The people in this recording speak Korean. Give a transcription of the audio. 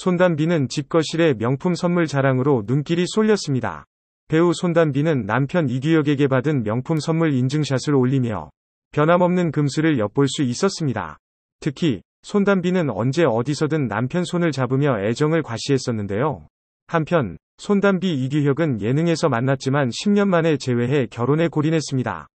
손담비는 집 거실의 명품 선물 자랑으로 눈길이 쏠렸습니다. 배우 손담비는 남편 이규혁에게 받은 명품 선물 인증샷을 올리며 변함없는 금수를 엿볼 수 있었습니다. 특히 손담비는 언제 어디서든 남편 손을 잡으며 애정을 과시했었는데요. 한편 손담비 이규혁은 예능에서 만났지만 10년 만에 재회해 결혼에 골인했습니다.